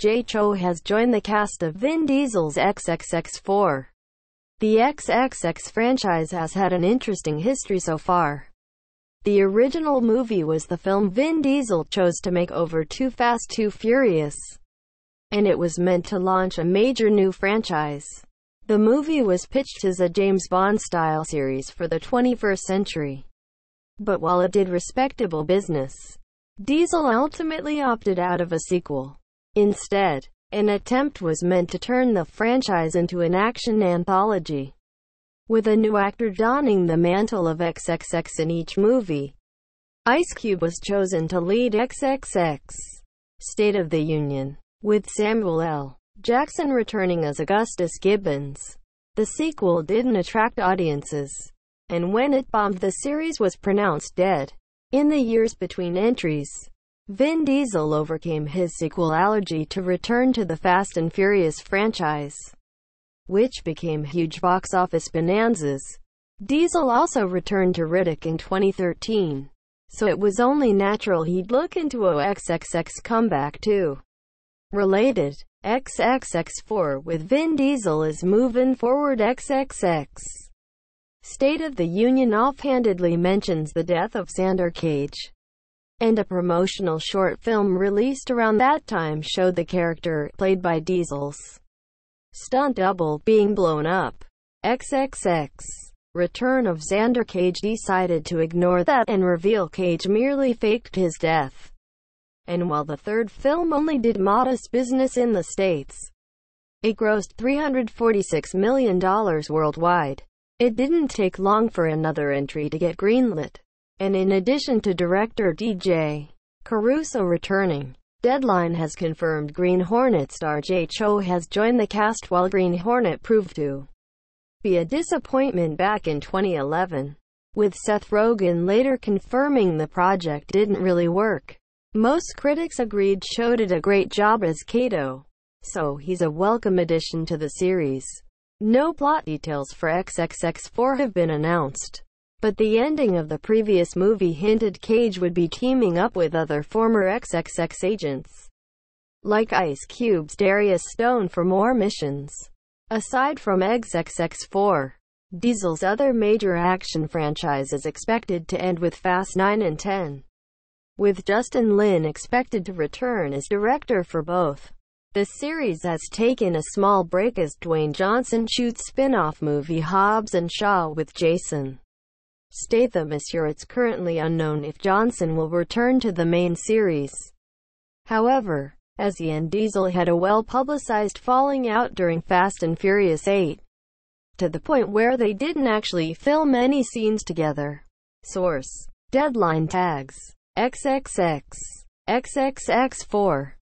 J. Cho has joined the cast of Vin Diesel's XXX4. The XXX franchise has had an interesting history so far. The original movie was the film Vin Diesel chose to make over Too Fast Too Furious, and it was meant to launch a major new franchise. The movie was pitched as a James Bond-style series for the 21st century. But while it did respectable business, Diesel ultimately opted out of a sequel. Instead, an attempt was meant to turn the franchise into an action anthology, with a new actor donning the mantle of XXX in each movie. Ice Cube was chosen to lead XXX State of the Union, with Samuel L. Jackson returning as Augustus Gibbons. The sequel didn't attract audiences, and when it bombed the series was pronounced dead. In the years between entries, Vin Diesel overcame his sequel allergy to return to the Fast and Furious franchise, which became huge box office bonanzas. Diesel also returned to Riddick in 2013, so it was only natural he'd look into a XXX comeback too. Related, XXX4 with Vin Diesel is moving forward XXX. State of the Union offhandedly mentions the death of Sander Cage and a promotional short film released around that time showed the character, played by Diesel's stunt double, being blown up. XXX Return of Xander Cage decided to ignore that and reveal Cage merely faked his death. And while the third film only did modest business in the States, it grossed $346 million worldwide. It didn't take long for another entry to get greenlit and in addition to director DJ Caruso returning, Deadline has confirmed Green Hornet star Jay Cho has joined the cast while Green Hornet proved to be a disappointment back in 2011, with Seth Rogen later confirming the project didn't really work. Most critics agreed Cho did a great job as Kato, so he's a welcome addition to the series. No plot details for XXX4 have been announced. But the ending of the previous movie hinted Cage would be teaming up with other former XXX agents, like Ice Cube's Darius Stone for more missions. Aside from XXX4, Diesel's other major action franchise is expected to end with Fast 9 and 10, with Justin Lin expected to return as director for both. The series has taken a small break as Dwayne Johnson shoots spin-off movie Hobbs and Shaw with Jason Statham is here it's currently unknown if Johnson will return to the main series. However, as he and Diesel had a well-publicized falling out during Fast and Furious 8, to the point where they didn't actually film any scenes together. Source. Deadline tags. XXX. XXX4.